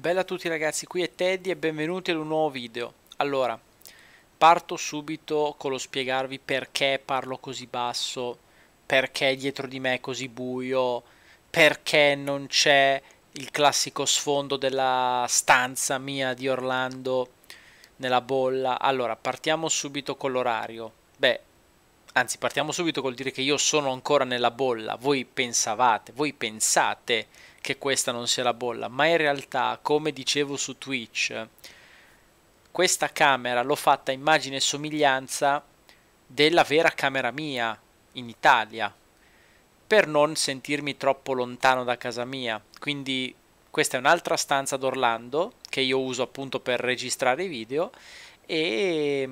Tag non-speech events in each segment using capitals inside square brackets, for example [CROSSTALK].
Bella a tutti ragazzi, qui è Teddy e benvenuti ad un nuovo video. Allora, parto subito con lo spiegarvi perché parlo così basso, perché dietro di me è così buio, perché non c'è il classico sfondo della stanza mia di Orlando nella bolla. Allora, partiamo subito con l'orario. Beh, anzi, partiamo subito col dire che io sono ancora nella bolla. Voi pensavate, voi pensate che questa non sia la bolla, ma in realtà, come dicevo su Twitch, questa camera l'ho fatta immagine e somiglianza della vera camera mia in Italia, per non sentirmi troppo lontano da casa mia. Quindi questa è un'altra stanza d'Orlando che io uso appunto per registrare i video e,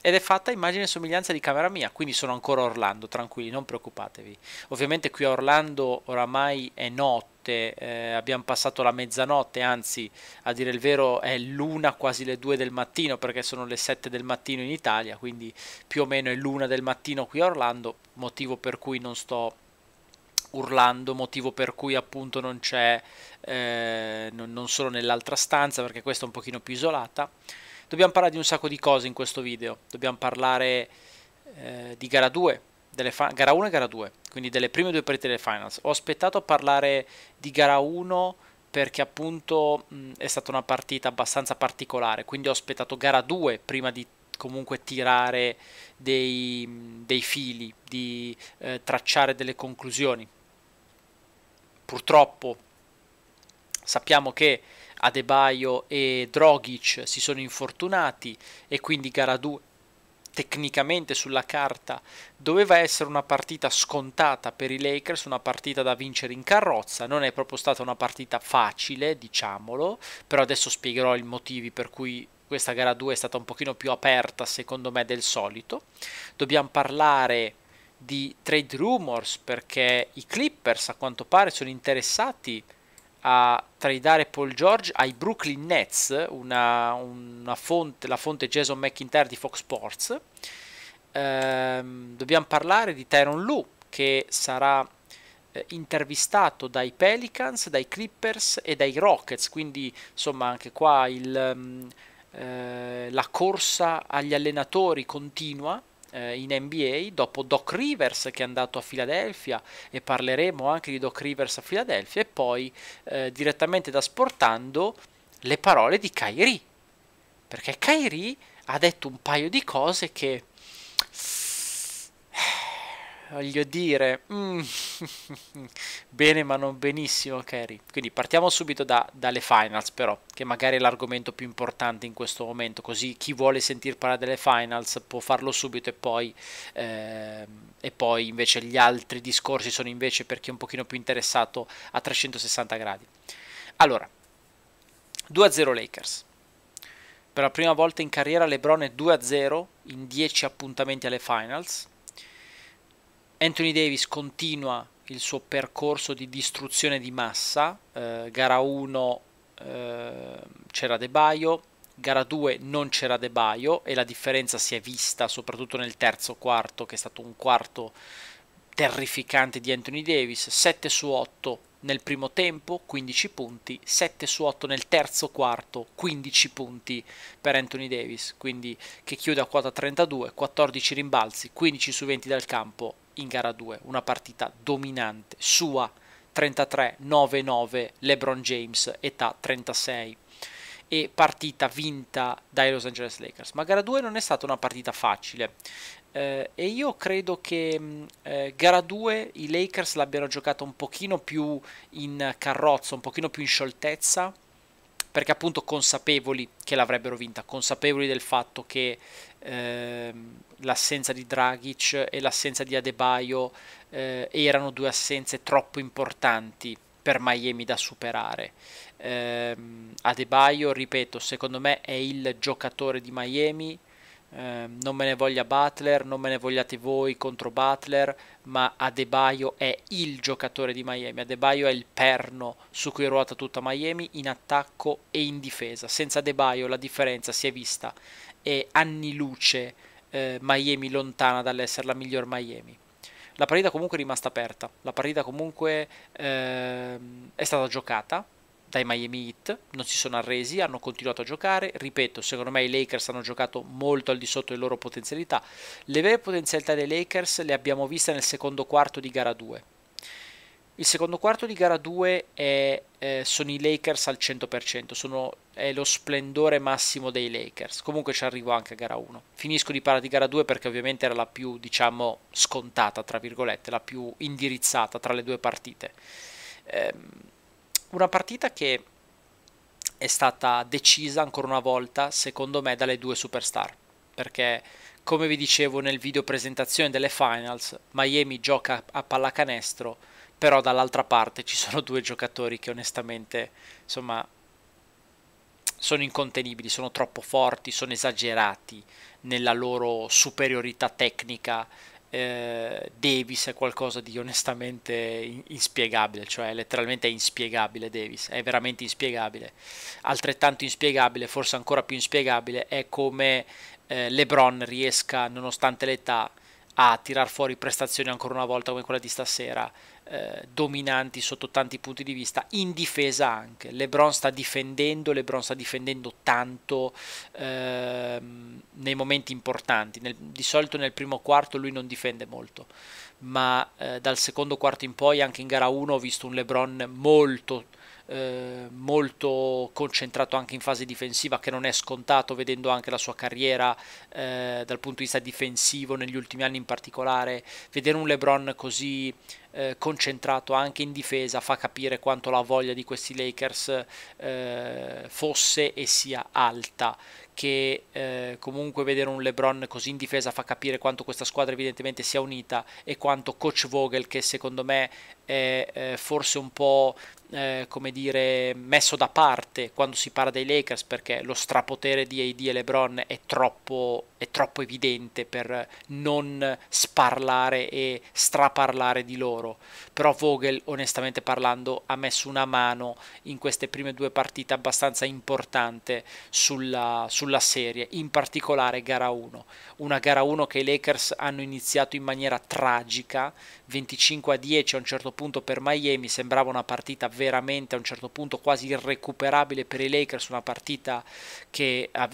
ed è fatta immagine e somiglianza di camera mia, quindi sono ancora Orlando, tranquilli, non preoccupatevi. Ovviamente qui a Orlando oramai è noto notte, eh, abbiamo passato la mezzanotte, anzi a dire il vero è l'una, quasi le due del mattino perché sono le sette del mattino in Italia, quindi più o meno è l'una del mattino qui a Orlando, motivo per cui non sto urlando, motivo per cui appunto non c'è, eh, non, non sono nell'altra stanza perché questa è un pochino più isolata. Dobbiamo parlare di un sacco di cose in questo video, dobbiamo parlare eh, di gara 2, delle gara 1 e gara 2, quindi delle prime due partite delle finals. Ho aspettato a parlare di gara 1 perché appunto mh, è stata una partita abbastanza particolare, quindi ho aspettato gara 2 prima di comunque tirare dei, dei fili, di eh, tracciare delle conclusioni. Purtroppo sappiamo che Adebaio e Drogic si sono infortunati e quindi gara 2 tecnicamente sulla carta doveva essere una partita scontata per i Lakers, una partita da vincere in carrozza, non è proprio stata una partita facile, diciamolo, però adesso spiegherò i motivi per cui questa gara 2 è stata un pochino più aperta secondo me del solito. Dobbiamo parlare di trade rumors perché i Clippers a quanto pare sono interessati a a tradare Paul George ai Brooklyn Nets, una, una fonte, la fonte Jason McIntyre di Fox Sports. Ehm, dobbiamo parlare di Tyron Lue, che sarà eh, intervistato dai Pelicans, dai Clippers e dai Rockets, quindi insomma anche qua il, ehm, eh, la corsa agli allenatori continua eh, in NBA, dopo Doc Rivers che è andato a Filadelfia e parleremo anche di Doc Rivers a Filadelfia e poi eh, direttamente da Sportando le parole di Kyrie, perché Kyrie ha detto un paio di cose che voglio dire, mm, [LAUGHS] bene ma non benissimo Kerry. Quindi partiamo subito da, dalle finals però, che magari è l'argomento più importante in questo momento, così chi vuole sentir parlare delle finals può farlo subito e poi, eh, e poi invece gli altri discorsi sono invece per chi è un pochino più interessato a 360 gradi. Allora, 2-0 Lakers. Per la prima volta in carriera LeBron è 2-0 in 10 appuntamenti alle finals Anthony Davis continua il suo percorso di distruzione di massa, eh, gara 1 eh, c'era De Baio, gara 2 non c'era De Baio e la differenza si è vista soprattutto nel terzo quarto che è stato un quarto terrificante di Anthony Davis, 7 su 8 nel primo tempo, 15 punti, 7 su 8 nel terzo quarto, 15 punti per Anthony Davis, quindi che chiude a quota 32, 14 rimbalzi, 15 su 20 dal campo, in gara 2, una partita dominante, sua 33-9-9, LeBron James, età 36, e partita vinta dai Los Angeles Lakers. Ma gara 2 non è stata una partita facile eh, e io credo che mm, eh, gara 2 i Lakers l'abbiano giocata un pochino più in carrozza, un pochino più in scioltezza perché appunto consapevoli che l'avrebbero vinta, consapevoli del fatto che ehm, l'assenza di Dragic e l'assenza di Adebaio eh, erano due assenze troppo importanti per Miami da superare. Eh, Adebaio, ripeto, secondo me è il giocatore di Miami Ehm, non me ne voglia Butler, non me ne vogliate voi contro Butler, ma Adebayo è il giocatore di Miami, Adebayo è il perno su cui ruota tutta Miami in attacco e in difesa. Senza Adebayo la differenza si è vista e anni luce eh, Miami lontana dall'essere la miglior Miami. La partita comunque è rimasta aperta, la partita comunque eh, è stata giocata, dai Miami Heat, non si sono arresi, hanno continuato a giocare, ripeto, secondo me i Lakers hanno giocato molto al di sotto delle loro potenzialità, le vere potenzialità dei Lakers le abbiamo viste nel secondo quarto di gara 2, il secondo quarto di gara 2 è, eh, sono i Lakers al 100%, sono, è lo splendore massimo dei Lakers. Comunque ci arrivo anche a gara 1. Finisco di parlare di gara 2 perché ovviamente era la più, diciamo, scontata, tra virgolette, la più indirizzata tra le due partite. Ehm, una partita che è stata decisa ancora una volta, secondo me, dalle due superstar. Perché, come vi dicevo nel video presentazione delle finals, Miami gioca a pallacanestro, però dall'altra parte ci sono due giocatori che onestamente, insomma, sono incontenibili, sono troppo forti, sono esagerati nella loro superiorità tecnica eh, Davis è qualcosa di onestamente inspiegabile, cioè letteralmente è inspiegabile Davis, è veramente inspiegabile. Altrettanto inspiegabile, forse ancora più inspiegabile, è come eh, LeBron riesca, nonostante l'età, a tirar fuori prestazioni ancora una volta come quella di stasera eh, dominanti sotto tanti punti di vista, in difesa anche. Lebron sta difendendo, Lebron sta difendendo tanto ehm, nei momenti importanti. Nel, di solito nel primo quarto lui non difende molto, ma eh, dal secondo quarto in poi, anche in gara 1, ho visto un Lebron molto eh, molto concentrato anche in fase difensiva che non è scontato vedendo anche la sua carriera eh, dal punto di vista difensivo negli ultimi anni in particolare, vedere un LeBron così eh, concentrato anche in difesa fa capire quanto la voglia di questi Lakers eh, fosse e sia alta che eh, comunque vedere un LeBron così in difesa fa capire quanto questa squadra evidentemente sia unita e quanto coach Vogel che secondo me è eh, forse un po' eh, come dire messo da parte quando si parla dei Lakers perché lo strapotere di AD e LeBron è troppo è troppo evidente per non sparlare e straparlare di loro. Però Vogel, onestamente parlando, ha messo una mano in queste prime due partite abbastanza importante sulla, sulla serie, in particolare gara 1. Una gara 1 che i Lakers hanno iniziato in maniera tragica, 25 a 10 a un certo punto per Miami, sembrava una partita veramente a un certo punto quasi irrecuperabile per i Lakers, una partita che... Ha, ah,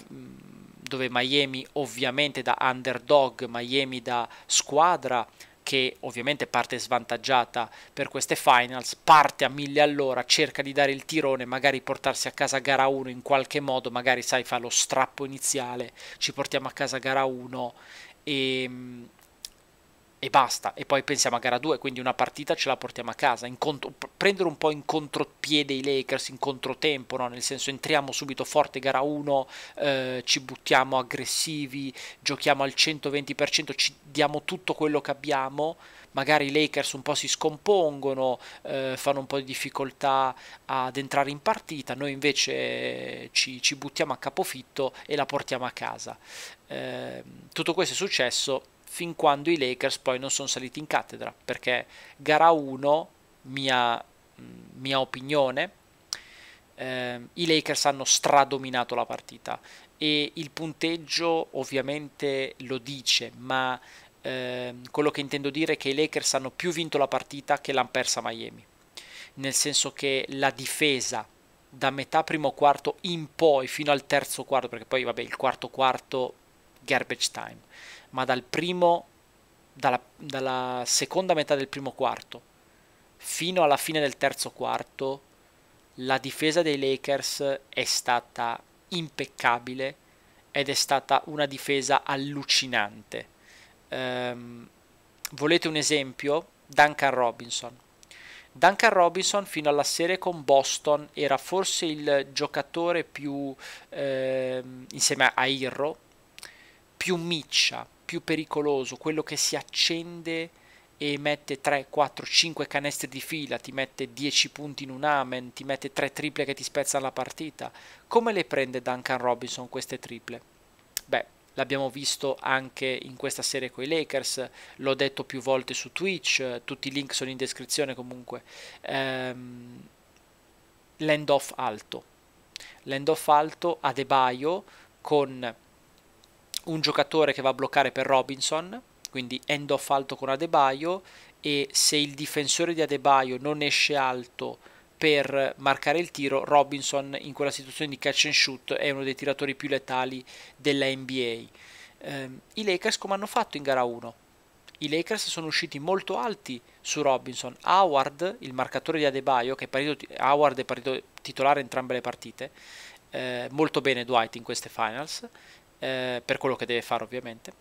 dove Miami ovviamente da underdog, Miami da squadra che ovviamente parte svantaggiata per queste finals, parte a mille all'ora, cerca di dare il tirone, magari portarsi a casa gara 1 in qualche modo, magari sai fa lo strappo iniziale, ci portiamo a casa gara 1 e, ehm, e basta. E poi pensiamo a gara 2, quindi una partita ce la portiamo a casa. Contro, prendere un po' in contropiede i Lakers, in controtempo, no? nel senso entriamo subito forte gara 1, eh, ci buttiamo aggressivi, giochiamo al 120%, ci diamo tutto quello che abbiamo. Magari i Lakers un po' si scompongono, eh, fanno un po' di difficoltà ad entrare in partita, noi invece eh, ci, ci buttiamo a capofitto e la portiamo a casa. Eh, tutto questo è successo fin quando i Lakers poi non sono saliti in cattedra, perché gara 1, mia, mia opinione, eh, i Lakers hanno stradominato la partita e il punteggio ovviamente lo dice, ma eh, quello che intendo dire è che i Lakers hanno più vinto la partita che l'hanno persa Miami, nel senso che la difesa da metà primo quarto in poi fino al terzo quarto, perché poi vabbè il quarto quarto garbage time, ma dal primo, dalla, dalla seconda metà del primo quarto fino alla fine del terzo quarto, la difesa dei Lakers è stata impeccabile ed è stata una difesa allucinante. Um, volete un esempio? Duncan Robinson. Duncan Robinson fino alla serie con Boston era forse il giocatore più, eh, insieme a Irro, più miccia, più pericoloso, quello che si accende e mette 3, 4, 5 canestre di fila, ti mette 10 punti in un amen, ti mette 3 triple che ti spezzano la partita. Come le prende Duncan Robinson queste triple? Beh, l'abbiamo visto anche in questa serie con i Lakers, l'ho detto più volte su Twitch, tutti i link sono in descrizione comunque. Ehm, land off alto. Land off alto, a Adebayo con un giocatore che va a bloccare per Robinson, quindi end off alto con Adebaio e se il difensore di Adebaio non esce alto per marcare il tiro, Robinson in quella situazione di catch and shoot è uno dei tiratori più letali della NBA. Eh, I Lakers come hanno fatto in gara 1? I Lakers sono usciti molto alti su Robinson. Howard, il marcatore di Adebaio, che è partito, Howard è partito titolare entrambe le partite, eh, molto bene Dwight in queste finals eh, per quello che deve fare ovviamente.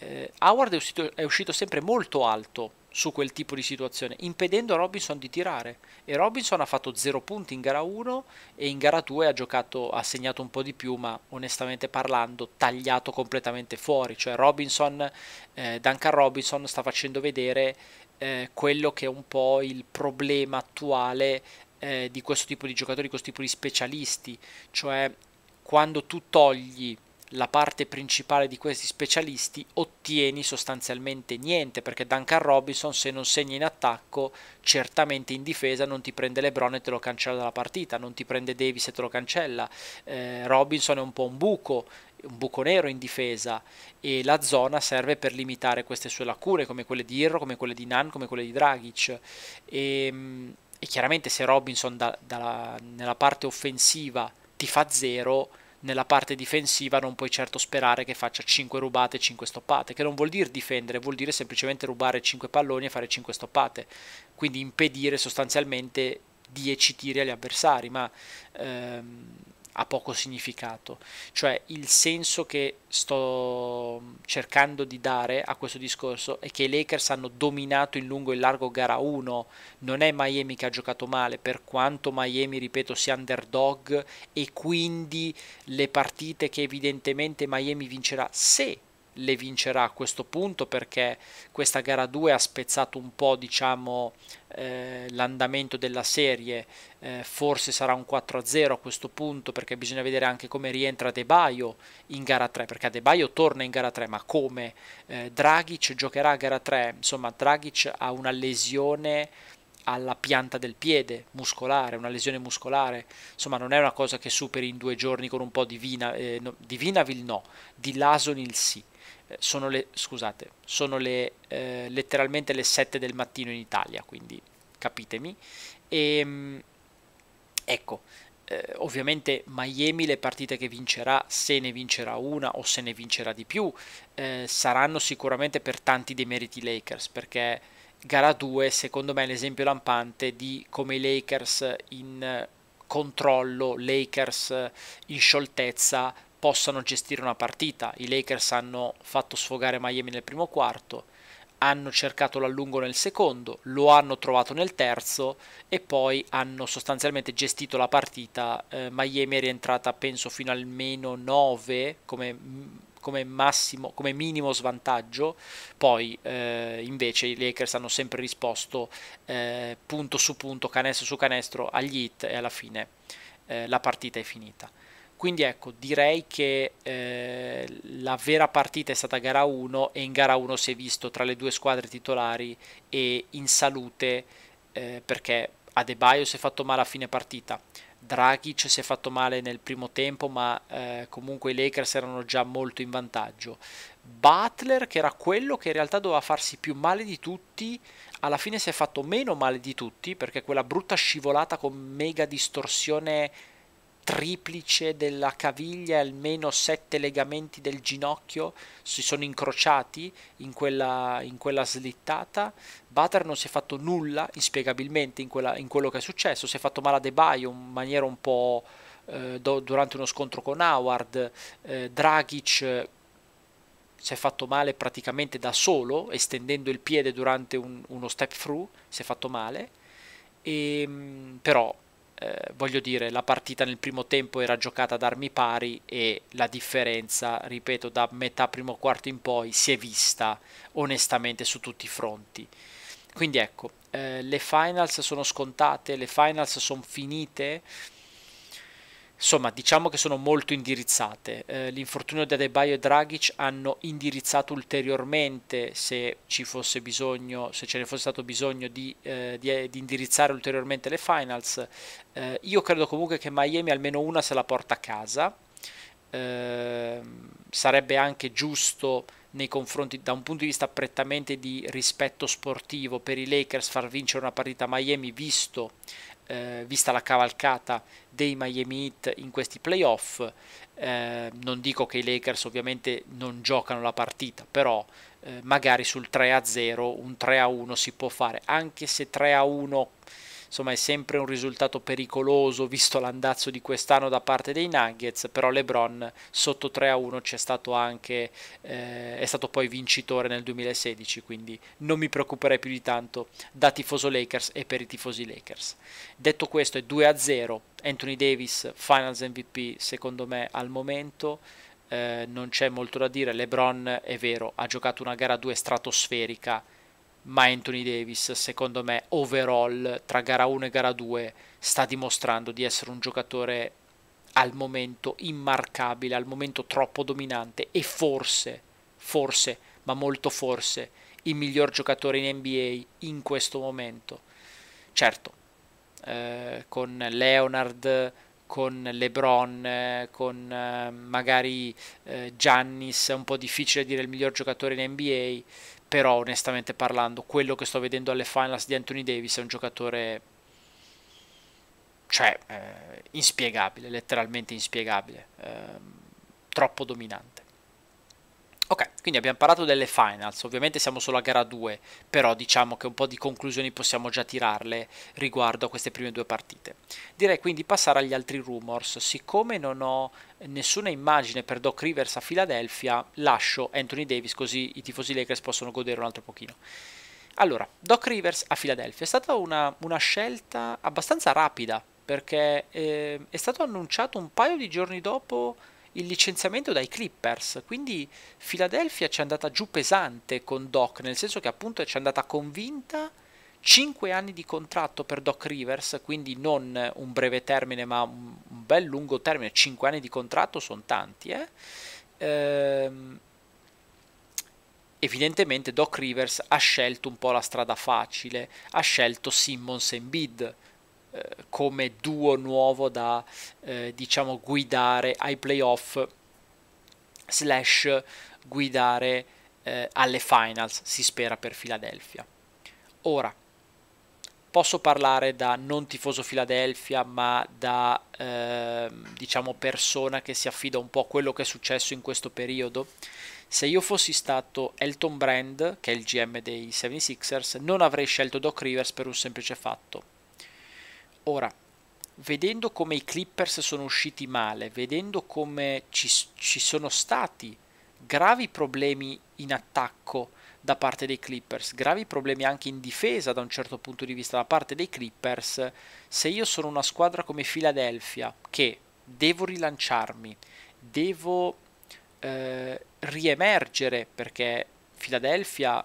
Eh, Howard è uscito, è uscito sempre molto alto su quel tipo di situazione, impedendo a Robinson di tirare. E Robinson ha fatto 0 punti in gara 1 e in gara 2 ha, giocato, ha segnato un po' di più, ma onestamente parlando, tagliato completamente fuori. Cioè Robinson, eh, Duncan Robinson sta facendo vedere eh, quello che è un po' il problema attuale eh, di questo tipo di giocatori, di questo tipo di specialisti. Cioè quando tu togli la parte principale di questi specialisti, ottieni sostanzialmente niente perché Duncan Robinson se non segna in attacco certamente in difesa non ti prende Lebron e te lo cancella dalla partita, non ti prende Davis e te lo cancella, eh, Robinson è un po' un buco, un buco nero in difesa e la zona serve per limitare queste sue lacune come quelle di Irro, come quelle di Nan, come quelle di Dragic e, ehm, e chiaramente se Robinson da, da, nella parte offensiva ti fa zero nella parte difensiva non puoi certo sperare che faccia 5 rubate e 5 stoppate, che non vuol dire difendere, vuol dire semplicemente rubare 5 palloni e fare 5 stoppate, quindi impedire sostanzialmente 10 tiri agli avversari, ma ehm, ha poco significato, cioè il senso che sto cercando di dare a questo discorso è che i Lakers hanno dominato in lungo e in largo gara 1, non è Miami che ha giocato male, per quanto Miami, ripeto, sia underdog e quindi le partite che evidentemente Miami vincerà se le vincerà a questo punto perché questa gara 2 ha spezzato un po' diciamo eh, l'andamento della serie eh, forse sarà un 4-0 a questo punto perché bisogna vedere anche come rientra De Baio in gara 3 perché De Baio torna in gara 3 ma come eh, Dragic giocherà a gara 3 insomma Dragic ha una lesione alla pianta del piede muscolare, una lesione muscolare, insomma non è una cosa che superi in due giorni con un po' di, vina, eh, no, di Vinavil no, di Lasonil sì. Eh, sono le, scusate, sono le, eh, letteralmente le 7 del mattino in Italia, quindi capitemi. E, ehm, ecco, eh, ovviamente Miami le partite che vincerà, se ne vincerà una o se ne vincerà di più, eh, saranno sicuramente per tanti dei meriti Lakers, perché gara 2 secondo me è l'esempio lampante di come i Lakers in controllo, Lakers in scioltezza possano gestire una partita. I Lakers hanno fatto sfogare Miami nel primo quarto, hanno cercato l'allungo nel secondo, lo hanno trovato nel terzo e poi hanno sostanzialmente gestito la partita. Eh, Miami è rientrata penso fino almeno 9 come, come, massimo, come minimo svantaggio, poi eh, invece i Lakers hanno sempre risposto eh, punto su punto, canestro su canestro agli hit e alla fine eh, la partita è finita. Quindi ecco, direi che eh, la vera partita è stata gara 1 e in gara 1 si è visto tra le due squadre titolari e in salute eh, perché Adebayo si è fatto male a fine partita, Dragic si è fatto male nel primo tempo ma eh, comunque i Lakers erano già molto in vantaggio. Butler, che era quello che in realtà doveva farsi più male di tutti, alla fine si è fatto meno male di tutti perché quella brutta scivolata con mega distorsione triplice della caviglia e almeno sette legamenti del ginocchio si sono incrociati in quella, in quella slittata. Butter non si è fatto nulla, inspiegabilmente, in, quella, in quello che è successo. Si è fatto male a De Baio in maniera un po' eh, do, durante uno scontro con Howard. Eh, Dragic eh, si è fatto male praticamente da solo, estendendo il piede durante un, uno step through, si è fatto male. E, ehm, però eh, voglio dire, la partita nel primo tempo era giocata ad armi pari e la differenza, ripeto, da metà primo quarto in poi si è vista onestamente su tutti i fronti. Quindi ecco, eh, le finals sono scontate, le finals sono finite, insomma diciamo che sono molto indirizzate. Eh, l'infortunio di Adebayo e Dragic hanno indirizzato ulteriormente, se ci fosse bisogno, se ce ne fosse stato bisogno di, eh, di, eh, di indirizzare ulteriormente le finals. Eh, io credo comunque che Miami almeno una se la porta a casa. Ehm, sarebbe anche giusto nei confronti da un punto di vista prettamente di rispetto sportivo per i Lakers far vincere una partita a Miami visto eh, vista la cavalcata dei Miami Heat in questi playoff, eh, non dico che i Lakers ovviamente non giocano la partita, però eh, magari sul 3-0 un 3-1 si può fare, anche se 3-1 insomma è sempre un risultato pericoloso visto l'andazzo di quest'anno da parte dei Nuggets, però LeBron sotto 3 a 1 c'è stato anche, eh, è stato poi vincitore nel 2016, quindi non mi preoccuperei più di tanto da tifoso Lakers e per i tifosi Lakers. Detto questo è 2 a 0, Anthony Davis Finals MVP secondo me al momento. Eh, non c'è molto da dire, LeBron è vero, ha giocato una gara 2 stratosferica, ma Anthony Davis, secondo me, overall tra gara 1 e gara 2 sta dimostrando di essere un giocatore al momento immarcabile, al momento troppo dominante e forse, forse, ma molto forse, il miglior giocatore in NBA in questo momento. Certo, eh, con Leonard, con LeBron, eh, con eh, magari eh, Giannis, è un po' difficile dire il miglior giocatore in NBA, però onestamente parlando quello che sto vedendo alle finals di Anthony Davis è un giocatore cioè eh, inspiegabile, letteralmente inspiegabile, eh, troppo dominante. Ok, quindi abbiamo parlato delle finals, ovviamente siamo solo a gara 2, però diciamo che un po' di conclusioni possiamo già tirarle riguardo a queste prime due partite. Direi quindi di passare agli altri rumors, siccome non ho nessuna immagine per Doc Rivers a Philadelphia, lascio Anthony Davis così i tifosi Lakers possono godere un altro pochino. Allora, Doc Rivers a Philadelphia è stata una, una scelta abbastanza rapida perché eh, è stato annunciato un paio di giorni dopo il licenziamento dai Clippers, quindi Philadelphia ci è andata giù pesante con Doc, nel senso che appunto ci è andata convinta 5 anni di contratto per Doc Rivers, quindi non un breve termine ma un bel lungo termine, 5 anni di contratto sono tanti. Eh? Ehm, evidentemente Doc Rivers ha scelto un po' la strada facile, ha scelto Simmons e Bid eh, come duo nuovo da eh, diciamo guidare ai playoff slash guidare eh, alle finals si spera per Philadelphia ora posso parlare da non tifoso Philadelphia, ma da eh, diciamo persona che si affida un po' a quello che è successo in questo periodo. Se io fossi stato Elton Brand, che è il GM dei 76ers, non avrei scelto Doc Rivers per un semplice fatto. Ora, vedendo come i Clippers sono usciti male, vedendo come ci, ci sono stati gravi problemi in attacco da parte dei Clippers, gravi problemi anche in difesa da un certo punto di vista da parte dei Clippers, se io sono una squadra come Philadelphia che devo rilanciarmi, devo eh, riemergere perché Philadelphia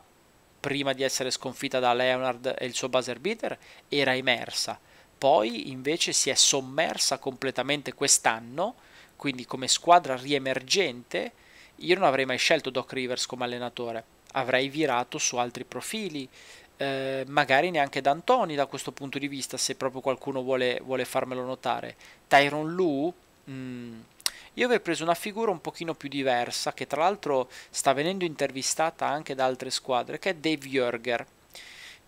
prima di essere sconfitta da Leonard e il suo buzzer beater era emersa poi invece si è sommersa completamente quest'anno, quindi come squadra riemergente, io non avrei mai scelto Doc Rivers come allenatore, avrei virato su altri profili, eh, magari neanche D'Antoni da questo punto di vista, se proprio qualcuno vuole, vuole farmelo notare. Tyron Lu, mh, mm, io avrei preso una figura un pochino più diversa, che tra l'altro sta venendo intervistata anche da altre squadre, che è Dave Jurger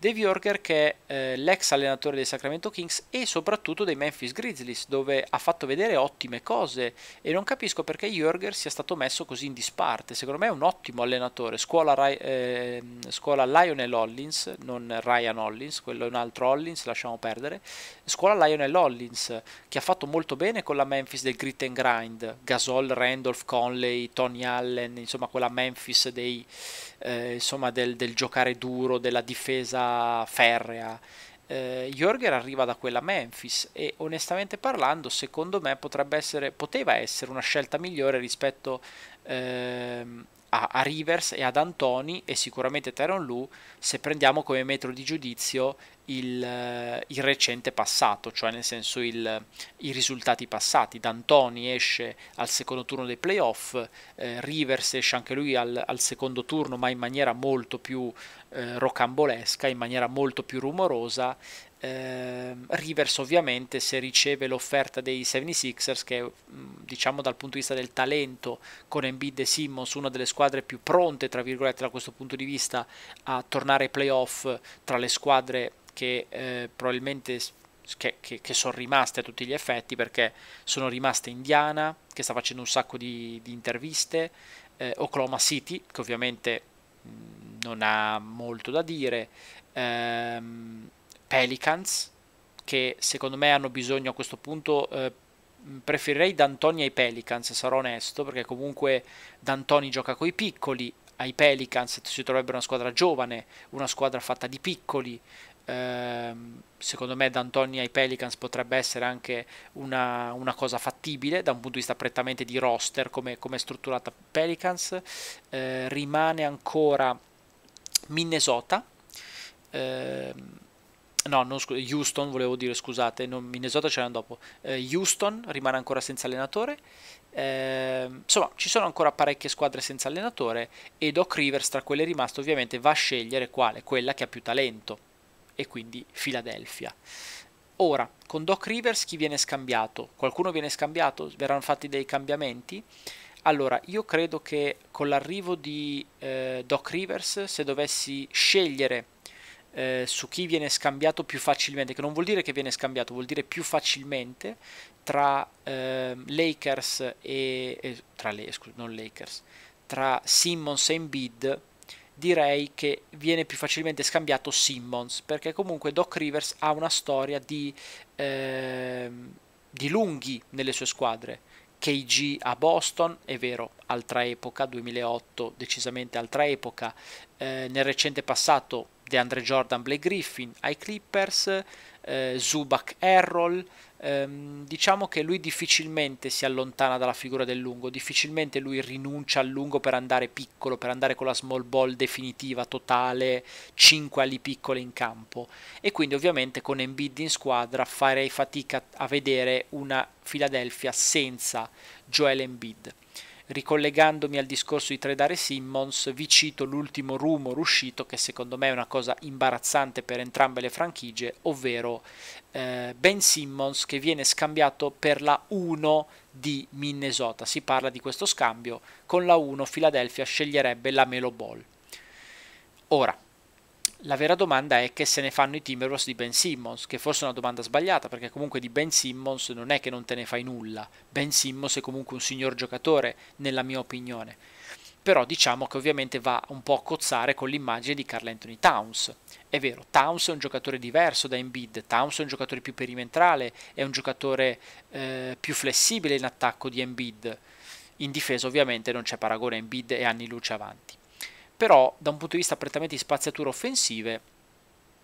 Dave Yorker che è eh, l'ex allenatore dei Sacramento Kings e soprattutto dei Memphis Grizzlies dove ha fatto vedere ottime cose e non capisco perché Yorker sia stato messo così in disparte, secondo me è un ottimo allenatore, scuola, eh, scuola Lionel Hollins, non Ryan Hollins, quello è un altro Hollins, lasciamo perdere, scuola Lionel Hollins che ha fatto molto bene con la Memphis del grit and grind, Gasol, Randolph, Conley, Tony Allen, insomma quella Memphis dei, eh, insomma, del, del giocare duro, della difesa ferrea. Eh, Jorger arriva da quella Memphis e onestamente parlando, secondo me potrebbe essere, poteva essere una scelta migliore rispetto ehm, a, a, Rivers e ad Antoni e sicuramente Teron Lu se prendiamo come metro di giudizio il, eh, il recente passato, cioè nel senso il, i risultati passati. D'Antoni esce al secondo turno dei playoff, eh, Rivers esce anche lui al, al, secondo turno, ma in maniera molto più eh, rocambolesca, in maniera molto più rumorosa. Eh, Rivers ovviamente se riceve l'offerta dei 76ers che mm, diciamo dal punto di vista del talento con Embiid e Simmons una delle squadre più pronte tra virgolette da questo punto di vista a tornare ai playoff tra le squadre che eh, probabilmente che, che, che sono rimaste a tutti gli effetti perché sono rimaste Indiana che sta facendo un sacco di, di interviste, eh, Oklahoma City che ovviamente non ha molto da dire, ehm, Pelicans che secondo me hanno bisogno a questo punto eh, preferirei D'Antoni ai Pelicans, sarò onesto, perché comunque D'Antoni gioca coi piccoli, ai Pelicans si troverebbe una squadra giovane, una squadra fatta di piccoli, Ehm, secondo me D'Antoni ai Pelicans potrebbe essere anche una, una, cosa fattibile da un punto di vista prettamente di roster come, come è strutturata Pelicans eh, rimane ancora Minnesota eh, no, non, Houston volevo dire scusate, non, Minnesota ce l'hanno dopo eh, Houston rimane ancora senza allenatore ehm, insomma ci sono ancora parecchie squadre senza allenatore e Doc Rivers tra quelle rimaste ovviamente va a scegliere quale, quella che ha più talento e quindi Philadelphia. Ora, con Doc Rivers chi viene scambiato? Qualcuno viene scambiato? Verranno fatti dei cambiamenti? Allora, io credo che con l'arrivo di eh, Doc Rivers, se dovessi scegliere eh, su chi viene scambiato più facilmente, che non vuol dire che viene scambiato, vuol dire più facilmente tra eh, Lakers e, e tra le, scusa, non Lakers, tra Simmons e Embiid, direi che viene più facilmente scambiato Simmons, perché comunque Doc Rivers ha una storia di, eh, di lunghi nelle sue squadre. KG a Boston, è vero, altra epoca, 2008 decisamente altra epoca, eh, nel recente passato DeAndre Jordan, Blake Griffin, ai Clippers, eh, Zubac, Errol. Ehm, diciamo che lui difficilmente si allontana dalla figura del lungo, difficilmente lui rinuncia al lungo per andare piccolo, per andare con la small ball definitiva, totale, 5 ali piccole in campo. E quindi ovviamente con Embiid in squadra farei fatica a vedere una Philadelphia senza Joel Embiid ricollegandomi al discorso di Tredare Simmons, vi cito l'ultimo rumor uscito che secondo me è una cosa imbarazzante per entrambe le franchigie, ovvero eh, Ben Simmons che viene scambiato per la 1 di Minnesota. Si parla di questo scambio, con la 1 Philadelphia sceglierebbe la Melo Ball. Ora, la vera domanda è che se ne fanno i Timberwolves di Ben Simmons, che forse è una domanda sbagliata, perché comunque di Ben Simmons non è che non te ne fai nulla. Ben Simmons è comunque un signor giocatore, nella mia opinione. Però diciamo che ovviamente va un po' a cozzare con l'immagine di Carl Anthony Towns. È vero, Towns è un giocatore diverso da Embiid, Towns è un giocatore più perimetrale, è un giocatore eh, più flessibile in attacco di Embiid. In difesa ovviamente non c'è paragone, Embiid è anni luce avanti però da un punto di vista prettamente di spaziature offensive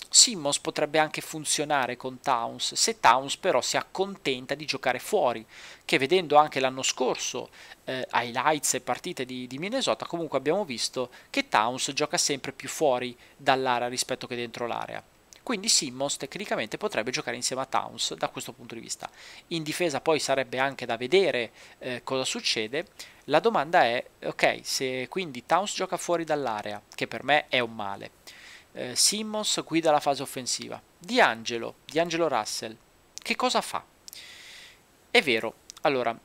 Simmons potrebbe anche funzionare con Towns se Towns però si accontenta di giocare fuori, che vedendo anche l'anno scorso eh, highlights e partite di, di, Minnesota comunque abbiamo visto che Towns gioca sempre più fuori dall'area rispetto che dentro l'area quindi Simmons tecnicamente potrebbe giocare insieme a Towns da questo punto di vista. In difesa poi sarebbe anche da vedere eh, cosa succede. La domanda è, ok, se quindi Towns gioca fuori dall'area, che per me è un male, eh, Simmons guida la fase offensiva, Di Angelo, Di Angelo Russell, che cosa fa? È vero, allora,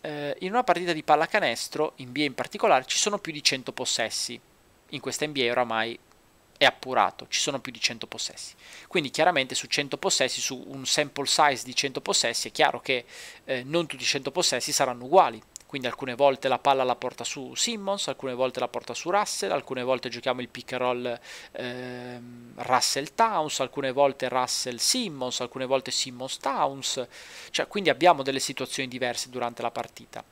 eh, in una partita di pallacanestro, in NBA in particolare, ci sono più di 100 possessi. In questa NBA oramai è appurato, ci sono più di 100 possessi. Quindi chiaramente su 100 possessi, su un sample size di 100 possessi, è chiaro che eh, non tutti i 100 possessi saranno uguali quindi alcune volte la palla la porta su Simmons, alcune volte la porta su Russell, alcune volte giochiamo il pick and roll eh, Russell Towns, alcune volte Russell Simmons, alcune volte Simmons Towns, cioè quindi abbiamo delle situazioni diverse durante la partita.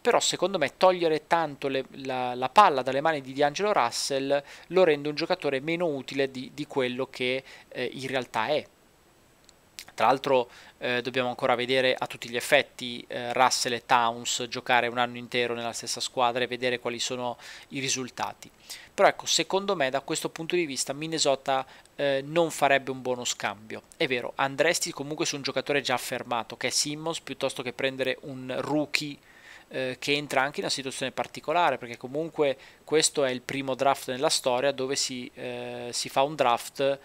Però secondo me togliere tanto le, la, la, palla dalle mani di D'Angelo Russell lo rende un giocatore meno utile di, di quello che eh, in realtà è tra l'altro eh, dobbiamo ancora vedere a tutti gli effetti eh, Russell e Towns giocare un anno intero nella stessa squadra e vedere quali sono i risultati. Però ecco, secondo me da questo punto di vista Minnesota eh, non farebbe un buono scambio. È vero, andresti comunque su un giocatore già affermato che è Simmons piuttosto che prendere un rookie eh, che entra anche in una situazione particolare perché comunque questo è il primo draft nella storia dove si, eh, si fa un draft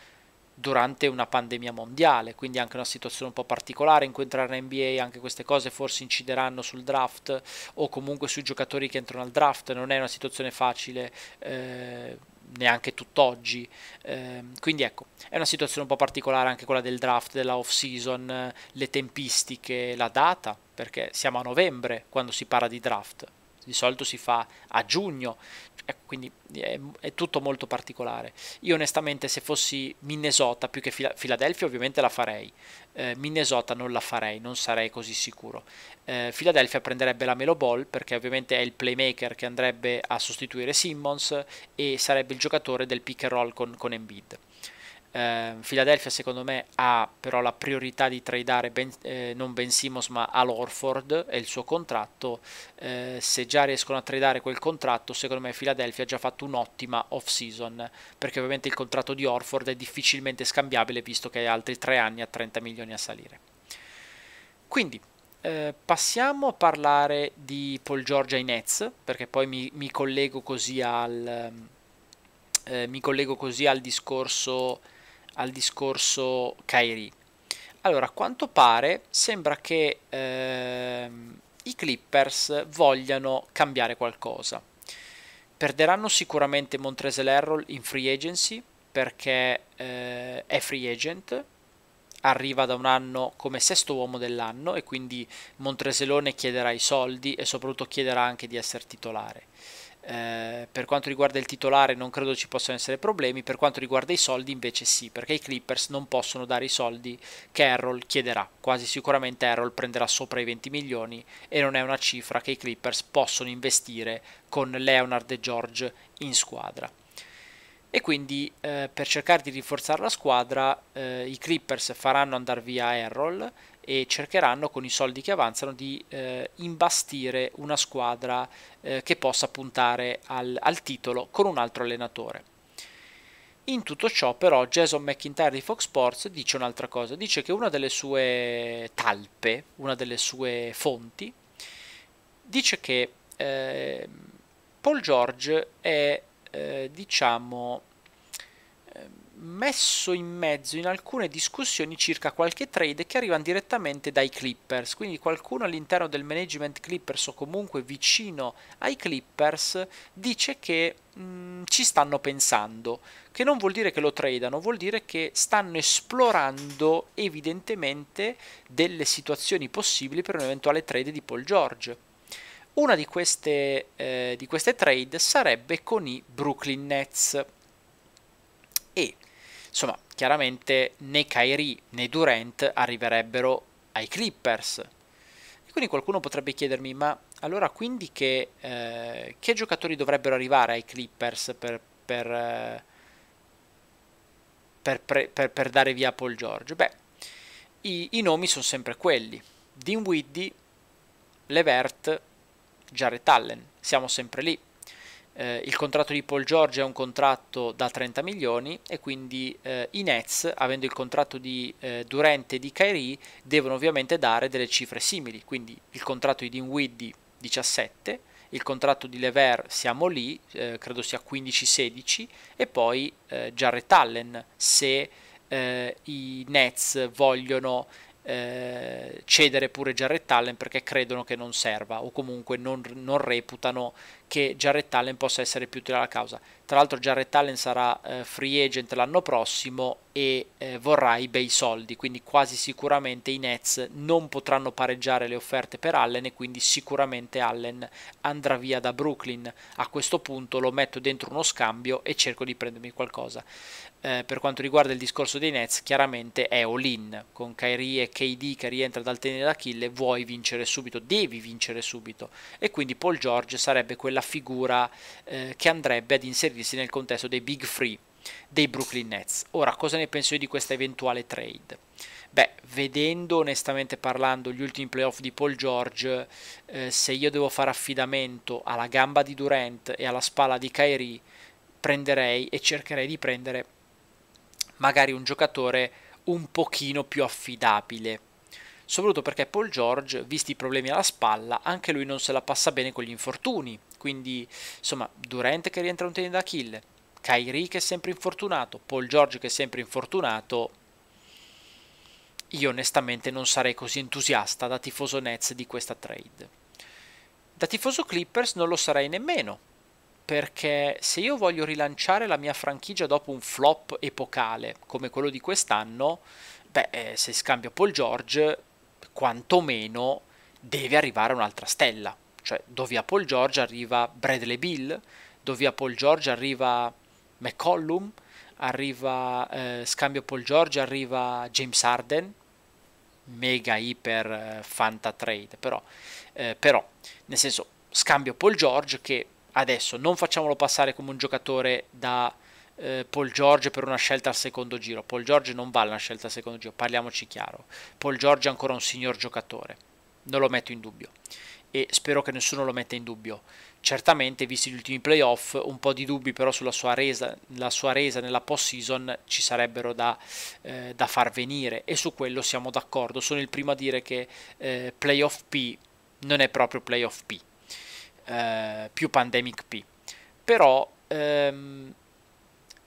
durante una pandemia mondiale, quindi anche una situazione un po' particolare in cui entrare in NBA, anche queste cose forse incideranno sul draft o comunque sui giocatori che entrano al draft, non è una situazione facile eh, neanche tutt'oggi, eh, quindi ecco, è una situazione un po' particolare anche quella del draft, della off season, le tempistiche, la data, perché siamo a novembre quando si parla di draft, di solito si fa a giugno, eh, quindi è, è, tutto molto particolare. Io onestamente se fossi Minnesota più che Filadelfia ovviamente la farei, eh, Minnesota non la farei, non sarei così sicuro. Eh, Filadelfia eh, prenderebbe la Melo Ball perché ovviamente è il playmaker che andrebbe a sostituire Simmons e sarebbe il giocatore del pick and roll con, con Embiid eh, Philadelphia secondo me ha però la priorità di tradare ben, eh, non Ben Simmons ma Al e il suo contratto eh, se già riescono a tradare quel contratto secondo me Philadelphia ha già fatto un'ottima off season perché ovviamente il contratto di Orford è difficilmente scambiabile visto che ha altri tre anni a 30 milioni a salire quindi eh, passiamo a parlare di Paul George ai Nets perché poi mi, mi collego così al ehm, eh, mi collego così al discorso al discorso Kairi. Allora, a quanto pare sembra che ehm, i Clippers vogliano cambiare qualcosa. Perderanno sicuramente Montrese Lerroll in free agency perché eh, è free agent, arriva da un anno come sesto uomo dell'anno e quindi Montreselone chiederà i soldi e soprattutto chiederà anche di essere titolare. Eh, per quanto riguarda il titolare non credo ci possano essere problemi, per quanto riguarda i soldi invece sì, perché i Clippers non possono dare i soldi che Errol chiederà, quasi sicuramente Errol prenderà sopra i 20 milioni e non è una cifra che i Clippers possono investire con Leonard e George in squadra e quindi eh, per cercare di rinforzare la squadra eh, i Clippers faranno andare via Errol e cercheranno con i soldi che avanzano di eh, imbastire una squadra eh, che possa puntare al, al, titolo con un altro allenatore. In tutto ciò però Jason McIntyre di Fox Sports dice un'altra cosa, dice che una delle sue talpe, una delle sue fonti, dice che ehm, Paul George è eh, diciamo, ehm, messo in mezzo in alcune discussioni circa qualche trade che arrivano direttamente dai Clippers, quindi qualcuno all'interno del management Clippers o comunque vicino ai Clippers dice che mh, mm, ci stanno pensando, che non vuol dire che lo tradano, vuol dire che stanno esplorando evidentemente delle situazioni possibili per un eventuale trade di Paul George. Una di queste, eh, di queste trade sarebbe con i Brooklyn Nets. E insomma, chiaramente né Kyrie né Durant arriverebbero ai Clippers. E quindi qualcuno potrebbe chiedermi, ma allora quindi che, eh, che giocatori dovrebbero arrivare ai Clippers per, per, eh, per, per, per dare via a Paul George? Beh, i, i nomi sono sempre quelli. Dean Widdy, Levert, Jared Allen, siamo sempre lì. Eh, il contratto di Paul George è un contratto da 30 milioni e quindi eh, i Nets, avendo il contratto di eh, Durante e di Kyrie, devono ovviamente dare delle cifre simili, quindi il contratto di Dinwiddie 17, il contratto di Lever siamo lì, eh, credo sia 15-16 e poi eh, Jarrett Allen se eh, i Nets vogliono eh, cedere pure Jarrett Allen perché credono che non serva o comunque non, non reputano che Jarrett Allen possa essere più utile alla causa. Tra l'altro Jarrett Allen sarà eh, free agent l'anno prossimo e eh, vorrà i bei soldi, quindi quasi sicuramente i Nets non potranno pareggiare le offerte per Allen e quindi sicuramente Allen andrà via da Brooklyn. A questo punto lo metto dentro uno scambio e cerco di prendermi qualcosa. Eh, per quanto riguarda il discorso dei Nets, chiaramente è all-in, con Kyrie e KD che rientra dal tenere d'Achille, vuoi vincere subito, devi vincere subito e quindi Paul George sarebbe quella figura eh, che andrebbe ad inserire Higgins nel contesto dei Big Free dei Brooklyn Nets. Ora, cosa ne penso io di questa eventuale trade? Beh, vedendo onestamente parlando gli ultimi playoff di Paul George, eh, se io devo fare affidamento alla gamba di Durant e alla spalla di Kyrie, prenderei e cercherei di prendere magari un giocatore un pochino più affidabile. Soprattutto perché Paul George, visti i problemi alla spalla, anche lui non se la passa bene con gli infortuni quindi, insomma, Durant che rientra un tenente da d'Achille, Kairi che è sempre infortunato, Paul George che è sempre infortunato. Io onestamente non sarei così entusiasta da tifoso Nets di questa trade. Da tifoso Clippers non lo sarei nemmeno, perché se io voglio rilanciare la mia franchigia dopo un flop epocale come quello di quest'anno, beh, eh, se scambio Paul George, quantomeno deve arrivare un'altra stella cioè dove a Paul George arriva Bradley Bill, dove a Paul George arriva McCollum, arriva eh, scambio Paul George, arriva James Harden, mega iper eh, fanta trade, però, eh, però nel senso scambio Paul George che adesso non facciamolo passare come un giocatore da eh, Paul George per una scelta al secondo giro, Paul George non vale una scelta al secondo giro, parliamoci chiaro, Paul George è ancora un signor giocatore, non lo metto in dubbio e spero che nessuno lo metta in dubbio. Certamente, visti gli ultimi playoff, un po' di dubbi però sulla sua resa, sua resa nella post-season ci sarebbero da, eh, da, far venire e su quello siamo d'accordo. Sono il primo a dire che eh, playoff P non è proprio playoff P, eh, più pandemic P. Però ehm,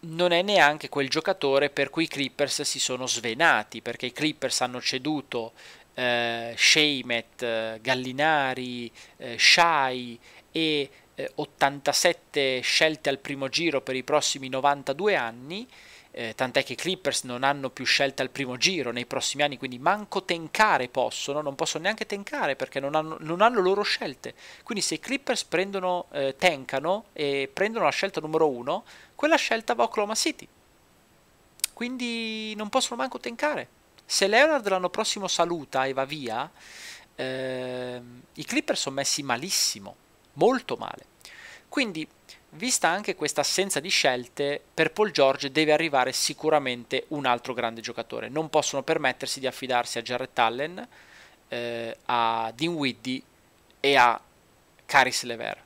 non è neanche quel giocatore per cui i Clippers si sono svenati, perché i Clippers hanno ceduto eh, Sheimet, eh, Gallinari, eh, Shai e 87 eh, scelte al primo giro per i prossimi 92 anni, eh, tant'è che i Clippers non hanno più scelte al primo giro nei prossimi anni, quindi manco tencare possono, non possono neanche tencare perché non hanno, non hanno loro scelte. Quindi se i Clippers prendono, eh, tencano e prendono la scelta numero 1, quella scelta va a Oklahoma City. Quindi non possono manco tencare. Se Leonard l'anno prossimo saluta e va via, ehm, i Clippers sono messi malissimo, molto male. Quindi, vista anche questa assenza di scelte, per Paul George deve arrivare sicuramente un altro grande giocatore. Non possono permettersi di affidarsi a Jarrett Allen, eh, a Dean Widdy e a Caris Lever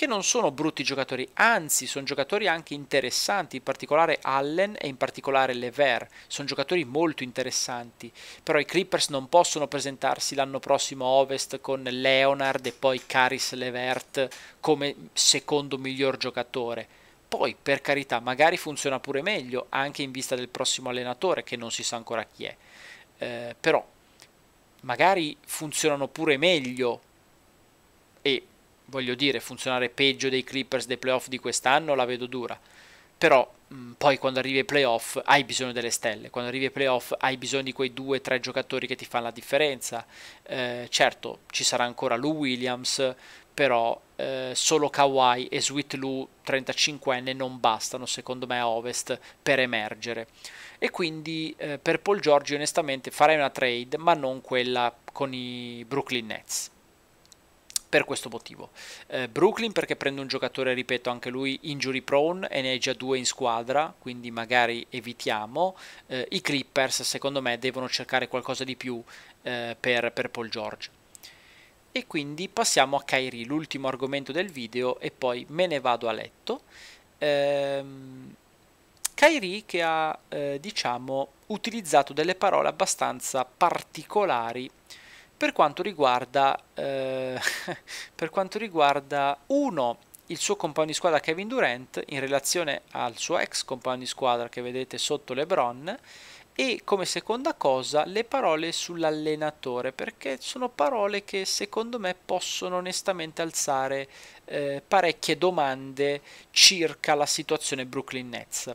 che non sono brutti giocatori, anzi sono giocatori anche interessanti, in particolare Allen e in particolare Lever, sono giocatori molto interessanti, però i Clippers non possono presentarsi l'anno prossimo a Ovest con Leonard e poi Caris Levert come secondo miglior giocatore. Poi, per carità, magari funziona pure meglio, anche in vista del prossimo allenatore, che non si sa ancora chi è. Eh, però, magari funzionano pure meglio voglio dire, funzionare peggio dei Clippers dei playoff di quest'anno la vedo dura. Però mh, mm, poi quando arrivi ai playoff hai bisogno delle stelle, quando arrivi ai playoff hai bisogno di quei due o tre giocatori che ti fanno la differenza. Eh, certo, ci sarà ancora Lou Williams, però eh, solo Kawhi e Sweet Lou 35enne non bastano secondo me a Ovest per emergere. E quindi eh, per Paul Giorgio onestamente farei una trade, ma non quella con i Brooklyn Nets per questo motivo. Eh, Brooklyn perché prende un giocatore, ripeto, anche lui injury prone e ne è già due in squadra, quindi magari evitiamo. Eh, I Clippers secondo me devono cercare qualcosa di più eh, per, per Paul George. E quindi passiamo a Kairi, l'ultimo argomento del video e poi me ne vado a letto. Ehm, Kairi che ha, eh, diciamo, utilizzato delle parole abbastanza particolari per quanto riguarda, eh, [LAUGHS] per quanto riguarda uno il suo compagno di squadra Kevin Durant in relazione al suo ex compagno di squadra che vedete sotto LeBron e come seconda cosa le parole sull'allenatore perché sono parole che secondo me possono onestamente alzare eh, parecchie domande circa la situazione Brooklyn Nets.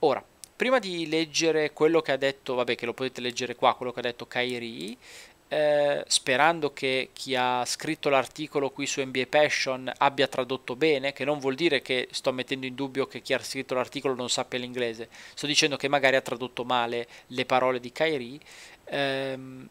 Ora, prima di leggere quello che ha detto, vabbè che lo potete leggere qua, quello che ha detto Kairi, eh, sperando che chi ha scritto l'articolo qui su NBA Passion abbia tradotto bene, che non vuol dire che sto mettendo in dubbio che chi ha scritto l'articolo non sappia l'inglese, sto dicendo che magari ha tradotto male le parole di Kyrie. Ehm,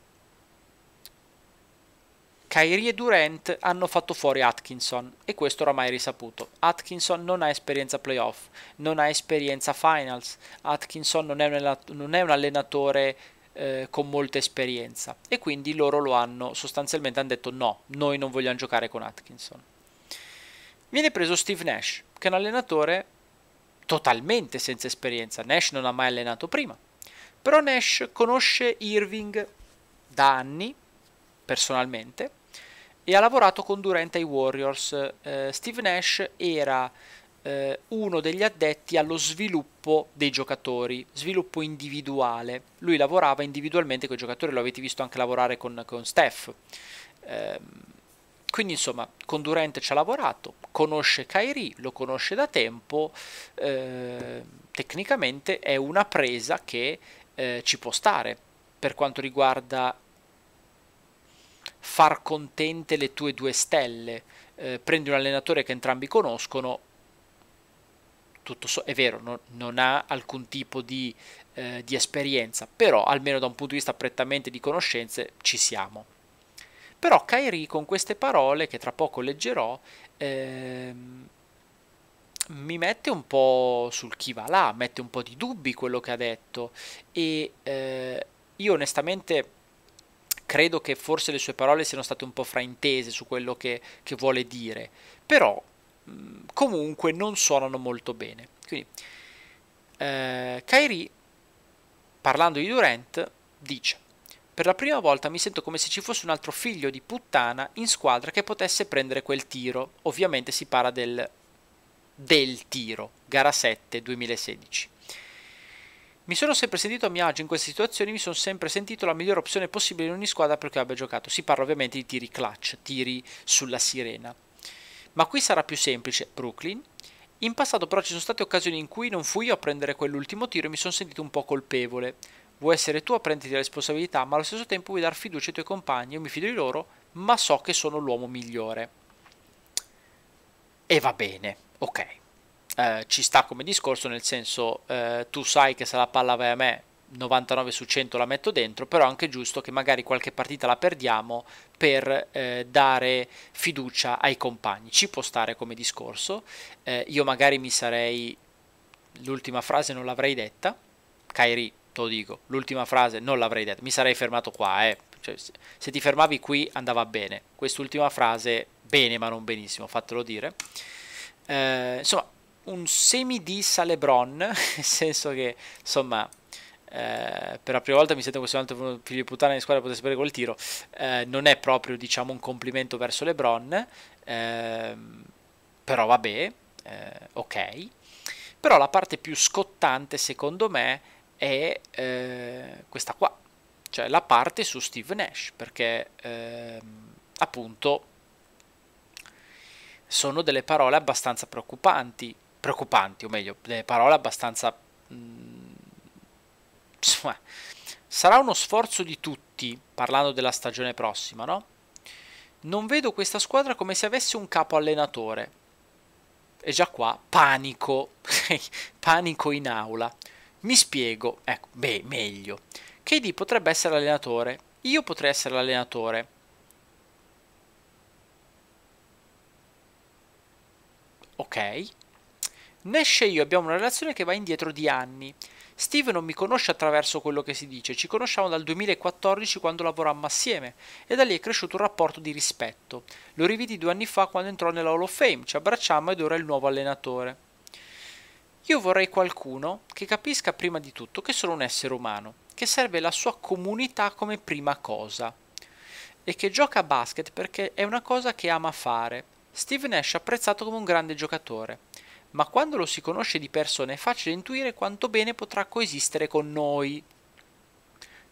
Kyrie e Durant hanno fatto fuori Atkinson e questo oramai è risaputo. Atkinson non ha esperienza playoff, non ha esperienza finals, Atkinson non è un, non è un allenatore eh, con molta esperienza e quindi loro lo hanno sostanzialmente hanno detto no, noi non vogliamo giocare con Atkinson. Viene preso Steve Nash, che è un allenatore totalmente senza esperienza. Nash non ha mai allenato prima. Però Nash conosce Irving da anni, personalmente, e ha lavorato con Durant ai Warriors. Eh, Steve Nash era eh, uno degli addetti allo sviluppo dei giocatori, sviluppo individuale. Lui lavorava individualmente con i giocatori, lo avete visto anche lavorare con, con Steph. Eh, quindi insomma, con Durant ci ha lavorato, conosce Kairi, lo conosce da tempo, eh, tecnicamente è una presa che eh, ci può stare per quanto riguarda far contente le tue due stelle. Eh, prendi un allenatore che entrambi conoscono, tutto so- è vero, non, non, ha alcun tipo di, eh, di esperienza, però almeno da un punto di vista prettamente di conoscenze ci siamo. Però Kairi con queste parole, che tra poco leggerò, ehm, mi mette un po' sul chi va là, mette un po' di dubbi quello che ha detto e eh, io onestamente credo che forse le sue parole siano state un po' fraintese su quello che, che vuole dire, però comunque non suonano molto bene. Quindi eh, Kyrie, parlando di Durant, dice per la prima volta mi sento come se ci fosse un altro figlio di puttana in squadra che potesse prendere quel tiro. Ovviamente si parla del, del tiro, gara 7 2016. Mi sono sempre sentito a mio agio in queste situazioni, mi sono sempre sentito la migliore opzione possibile in ogni squadra per cui abbia giocato. Si parla ovviamente di tiri clutch, tiri sulla sirena. Ma qui sarà più semplice, Brooklyn. In passato però ci sono state occasioni in cui non fui io a prendere quell'ultimo tiro e mi sono sentito un po' colpevole. Vuoi essere tu a prenderti la responsabilità, ma allo stesso tempo vuoi dar fiducia ai tuoi compagni, io mi fido di loro, ma so che sono l'uomo migliore. E va bene, ok. Eh, ci sta come discorso, nel senso eh, tu sai che se la palla vai a me 99 su 100 la metto dentro, però è anche giusto che magari qualche partita la perdiamo per eh, dare fiducia ai compagni. Ci può stare come discorso. Eh, io magari mi sarei l'ultima frase non l'avrei detta. Kairi, te lo dico, l'ultima frase non l'avrei detta. Mi sarei fermato qua, eh. Cioè, se ti fermavi qui andava bene. Quest'ultima frase bene, ma non benissimo, fatelo dire. Eh, insomma, un semi di Salebron, [LAUGHS] nel senso che, insomma, eh, per la prima volta mi sento questo un figlio di puttana di squadra potesse sapere quel tiro eh, non è proprio diciamo un complimento verso Lebron ehm, però vabbè eh, ok però la parte più scottante secondo me è eh, questa qua cioè la parte su Steve Nash perché ehm, appunto sono delle parole abbastanza preoccupanti preoccupanti o meglio delle parole abbastanza mh, mm, sarà uno sforzo di tutti, parlando della stagione prossima, no? Non vedo questa squadra come se avesse un capo allenatore. E già qua panico, [LAUGHS] panico in aula. Mi spiego, ecco, beh, meglio. KD potrebbe essere allenatore, io potrei essere l'allenatore. Ok. Nash e io abbiamo una relazione che va indietro di anni Steve non mi conosce attraverso quello che si dice, ci conosciamo dal 2014 quando lavorammo assieme e da lì è cresciuto un rapporto di rispetto. Lo rividi due anni fa quando entrò nella Hall of Fame, ci abbracciammo ed ora è il nuovo allenatore. Io vorrei qualcuno che capisca prima di tutto che sono un essere umano, che serve la sua comunità come prima cosa e che gioca a basket perché è una cosa che ama fare. Steve Nash è apprezzato come un grande giocatore ma quando lo si conosce di persona è facile intuire quanto bene potrà coesistere con noi.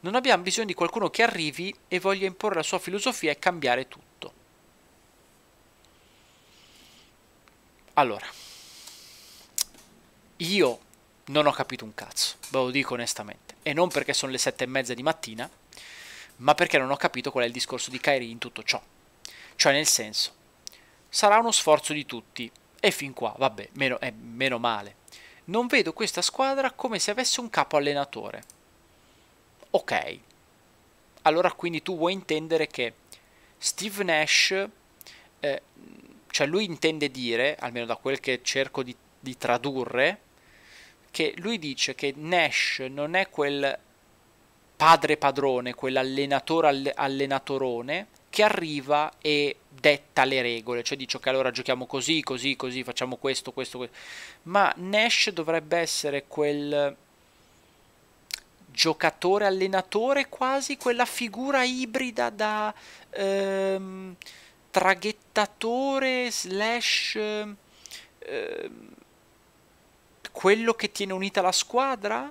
Non abbiamo bisogno di qualcuno che arrivi e voglia imporre la sua filosofia e cambiare tutto. Allora, io non ho capito un cazzo, ve lo dico onestamente, e non perché sono le sette e mezza di mattina, ma perché non ho capito qual è il discorso di Kairi in tutto ciò. Cioè nel senso, sarà uno sforzo di tutti, e fin qua, vabbè, meno, eh, meno male. Non vedo questa squadra come se avesse un capo allenatore. Ok. Allora quindi tu vuoi intendere che Steve Nash, eh, cioè lui intende dire, almeno da quel che cerco di, di tradurre, che lui dice che Nash non è quel padre padrone, quell'allenatore allenatorone che arriva e detta le regole, cioè dice ok allora giochiamo così, così, così, facciamo questo, questo, questo. Ma Nash dovrebbe essere quel giocatore allenatore quasi, quella figura ibrida da ehm, traghettatore slash... Ehm, quello che tiene unita la squadra?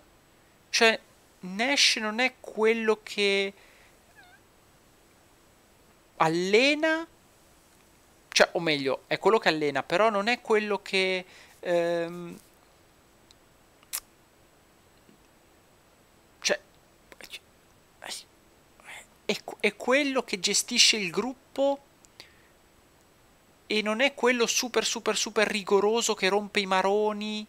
Cioè, Nash non è quello che allena, cioè, o meglio, è quello che allena, però non è quello che... Ehm, cioè, è, è quello che gestisce il gruppo e non è quello super super super rigoroso che rompe i maroni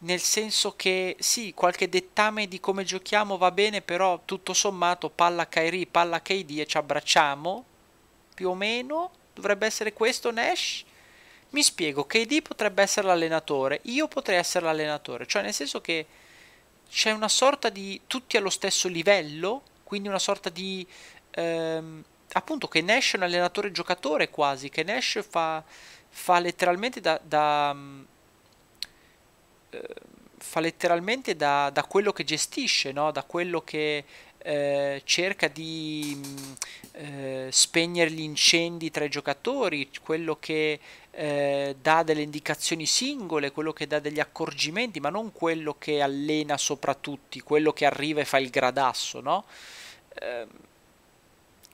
nel senso che sì, qualche dettame di come giochiamo va bene, però tutto sommato palla Kairi, palla KD e ci abbracciamo più o meno, dovrebbe essere questo Nash. Mi spiego, KD potrebbe essere l'allenatore, io potrei essere l'allenatore, cioè nel senso che c'è una sorta di tutti allo stesso livello, quindi una sorta di... Ehm, appunto che Nash è un allenatore giocatore quasi, che Nash fa, fa letteralmente da... da eh, fa letteralmente da, da, quello che gestisce, no? da quello che eh, cerca di mm, eh, spegnere gli incendi tra i giocatori, quello che eh, dà delle indicazioni singole, quello che dà degli accorgimenti, ma non quello che allena sopra tutti, quello che arriva e fa il gradasso, no? Ehm,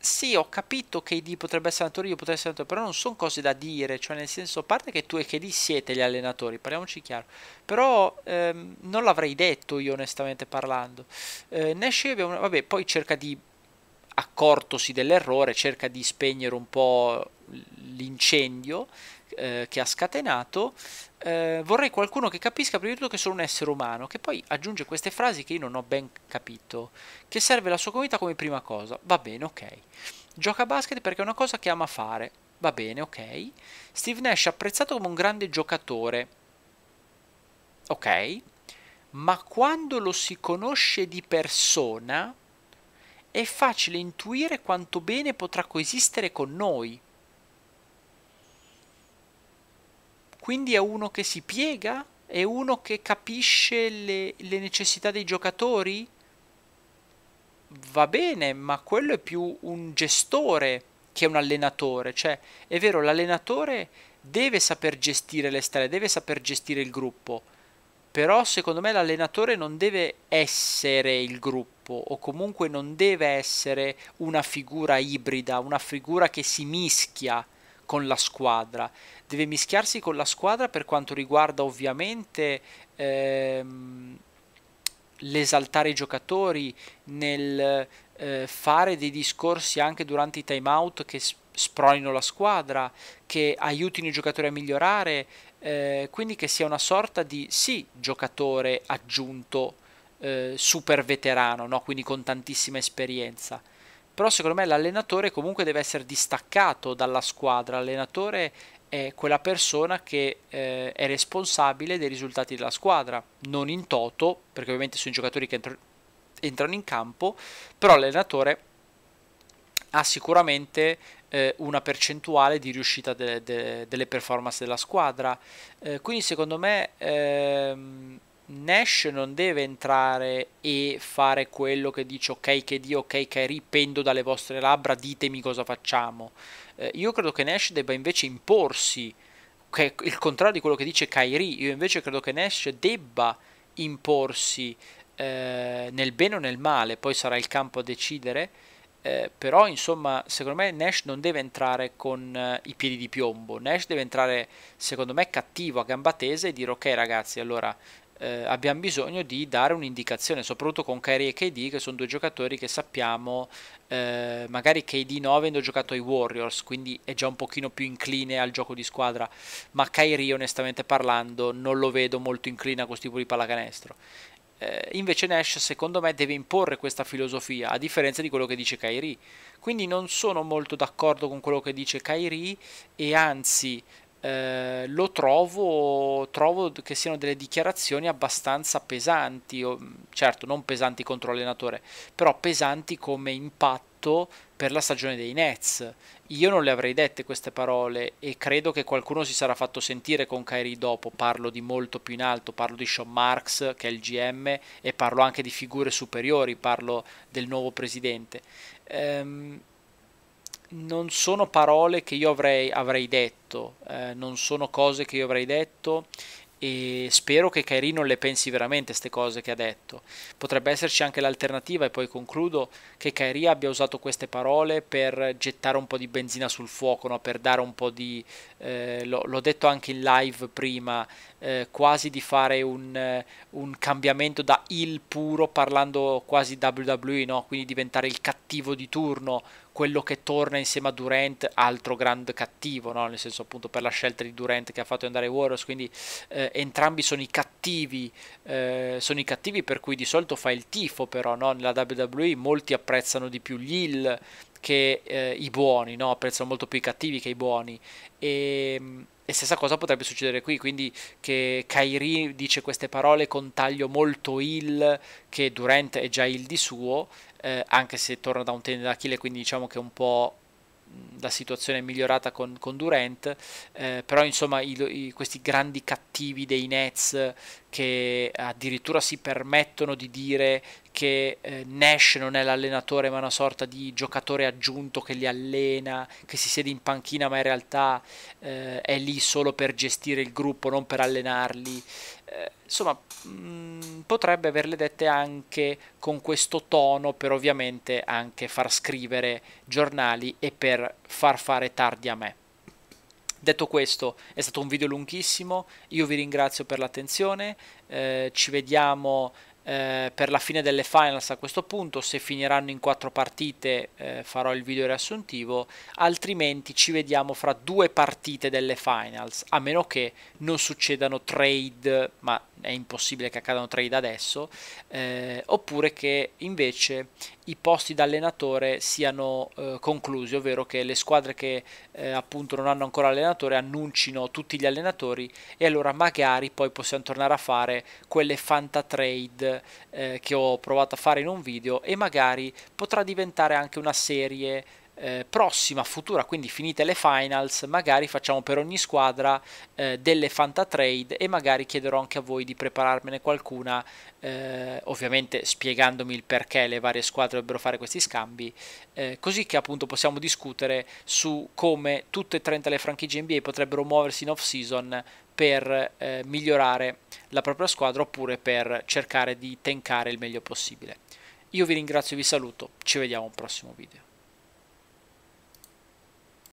sì, ho capito che ID potrebbe essere allenatore, io potrei essere allenatore, però non sono cose da dire, cioè nel senso, a parte che tu e che lì siete gli allenatori, parliamoci chiaro, però ehm, non l'avrei detto io onestamente parlando. Eh, Nash una, vabbè, poi cerca di accortosi dell'errore, cerca di spegnere un po' l'incendio eh, che ha scatenato, eh, vorrei qualcuno che capisca prima di tutto che sono un essere umano, che poi aggiunge queste frasi che io non ho ben capito, che serve la sua comunità come prima cosa, va bene, ok. Gioca a basket perché è una cosa che ama fare, va bene, ok. Steve Nash apprezzato come un grande giocatore, ok. Ma quando lo si conosce di persona, è facile intuire quanto bene potrà coesistere con noi. Quindi è uno che si piega? È uno che capisce le, le necessità dei giocatori? Va bene, ma quello è più un gestore che un allenatore. Cioè, è vero, l'allenatore deve saper gestire le stelle, deve saper gestire il gruppo. Però secondo me l'allenatore non deve essere il gruppo o comunque non deve essere una figura ibrida, una figura che si mischia con la squadra, deve mischiarsi con la squadra per quanto riguarda ovviamente ehm, l'esaltare i giocatori, nel eh, fare dei discorsi anche durante i time out che spronino la squadra, che aiutino i giocatori a migliorare, eh, quindi che sia una sorta di sì giocatore aggiunto eh, super veterano, no? quindi con tantissima esperienza, però secondo me l'allenatore comunque deve essere distaccato dalla squadra, l'allenatore è quella persona che eh, è responsabile dei risultati della squadra, non in toto, perché ovviamente sono i giocatori che entr- entrano in campo, però l'allenatore ha sicuramente eh, una percentuale di riuscita de- de- delle performance della squadra, eh, quindi secondo me... Ehm, Nash non deve entrare e fare quello che dice ok che di, ok che ripendo dalle vostre labbra, ditemi cosa facciamo. Eh, io credo che Nash debba invece imporsi, che è il contrario di quello che dice Kyrie, io invece credo che Nash debba imporsi eh, nel bene o nel male, poi sarà il campo a decidere, eh, però insomma secondo me Nash non deve entrare con eh, i piedi di piombo Nash deve entrare secondo me cattivo a gamba tesa e dire ok ragazzi allora eh, abbiamo bisogno di dare un'indicazione, soprattutto con Kairi e KD, che sono due giocatori che sappiamo, eh, magari KD 9 avendo giocato ai Warriors, quindi è già un pochino più incline al gioco di squadra, ma Kairi onestamente parlando non lo vedo molto incline a questo tipo di pallacanestro. Eh, invece Nash secondo me deve imporre questa filosofia, a differenza di quello che dice Kairi. Quindi non sono molto d'accordo con quello che dice Kairi e anzi eh, lo trovo, trovo, che siano delle dichiarazioni abbastanza pesanti, mm, certo non pesanti contro l'allenatore, però pesanti come impatto per la stagione dei Nets. Io non le avrei dette queste parole e credo che qualcuno si sarà fatto sentire con Kairi dopo, parlo di molto più in alto, parlo di Sean Marks che è il GM e parlo anche di figure superiori, parlo del nuovo presidente. Ehm, non sono parole che io avrei, avrei detto, eh, non sono cose che io avrei detto e spero che Kairi non le pensi veramente queste cose che ha detto. Potrebbe esserci anche l'alternativa, e poi concludo, che Kairi abbia usato queste parole per gettare un po' di benzina sul fuoco, no? per dare un po' di... Eh, l'ho detto anche in live prima, eh, quasi di fare un, un, cambiamento da il puro parlando quasi WWE, no? quindi diventare il cattivo di turno quello che torna insieme a Durant, altro grande cattivo, no? nel senso appunto per la scelta di Durant che ha fatto andare ai Warriors, quindi eh, entrambi sono i cattivi, eh, sono i cattivi per cui di solito fa il tifo però, no? nella WWE molti apprezzano di più gli heel che eh, i buoni, no? apprezzano molto più i cattivi che i buoni e... Ehm, e stessa cosa potrebbe succedere qui, quindi che Kairi dice queste parole con taglio molto il, che Durant è già il di suo, eh, anche se torna da un tenere d'Achille, quindi diciamo che un po' mm, la situazione è migliorata con, con Durant, eh, però insomma i, i, questi grandi cattivi dei Nets che addirittura si permettono di dire che eh, Nash non è l'allenatore ma una sorta di giocatore aggiunto che li allena, che si siede in panchina ma in realtà eh, è lì solo per gestire il gruppo, non per allenarli. Eh, insomma, mh, mm, potrebbe averle dette anche con questo tono per ovviamente anche far scrivere giornali e per far fare tardi a me. Detto questo, è stato un video lunghissimo, io vi ringrazio per l'attenzione, eh, ci vediamo eh, per la fine delle finals a questo punto, se finiranno in quattro partite eh, farò il video riassuntivo, altrimenti ci vediamo fra due partite delle finals, a meno che non succedano trade, ma è impossibile che accadano trade adesso, eh, oppure che invece i posti da allenatore siano eh, conclusi, ovvero che le squadre che eh, appunto non hanno ancora allenatore annuncino tutti gli allenatori e allora magari poi possiamo tornare a fare quelle fanta trade eh, che ho provato a fare in un video e magari potrà diventare anche una serie eh, prossima, futura, quindi finite le finals, magari facciamo per ogni squadra eh, delle fantatrade e magari chiederò anche a voi di prepararmene qualcuna, eh, ovviamente spiegandomi il perché le varie squadre dovrebbero fare questi scambi, eh, così che appunto possiamo discutere su come tutte e 30 le franchigie NBA potrebbero muoversi in off season per eh, migliorare la propria squadra oppure per cercare di tencare il meglio possibile. Io vi ringrazio e vi saluto, ci vediamo al prossimo video.